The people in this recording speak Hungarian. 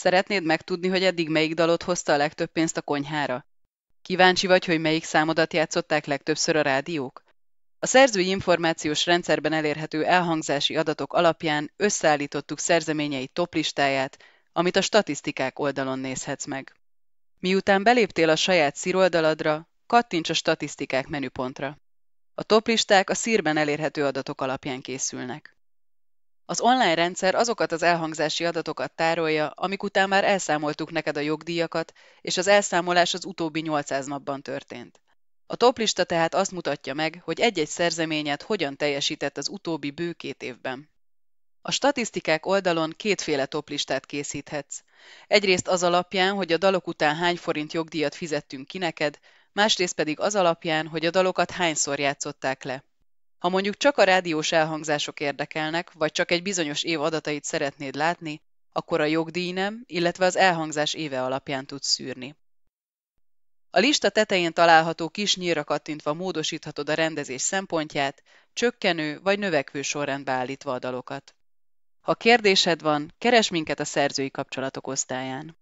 Szeretnéd megtudni, hogy eddig melyik dalot hozta a legtöbb pénzt a konyhára? Kíváncsi vagy, hogy melyik számodat játszották legtöbbször a rádiók? A szerzői információs rendszerben elérhető elhangzási adatok alapján összeállítottuk szerzeményei toplistáját, amit a statisztikák oldalon nézhetsz meg. Miután beléptél a saját szíroldaladra, kattints a statisztikák menüpontra. A toplisták a szírben elérhető adatok alapján készülnek. Az online rendszer azokat az elhangzási adatokat tárolja, amik után már elszámoltuk neked a jogdíjakat, és az elszámolás az utóbbi 800 napban történt. A toplista tehát azt mutatja meg, hogy egy-egy szerzeményet hogyan teljesített az utóbbi bő két évben. A statisztikák oldalon kétféle toplistát készíthetsz. Egyrészt az alapján, hogy a dalok után hány forint jogdíjat fizettünk ki neked, másrészt pedig az alapján, hogy a dalokat hányszor játszották le. Ha mondjuk csak a rádiós elhangzások érdekelnek, vagy csak egy bizonyos év adatait szeretnéd látni, akkor a jogdíj nem, illetve az elhangzás éve alapján tudsz szűrni. A lista tetején található kis nyíra kattintva módosíthatod a rendezés szempontját, csökkenő vagy növekvő sorrendbe állítva a dalokat. Ha kérdésed van, keres minket a szerzői kapcsolatok osztályán.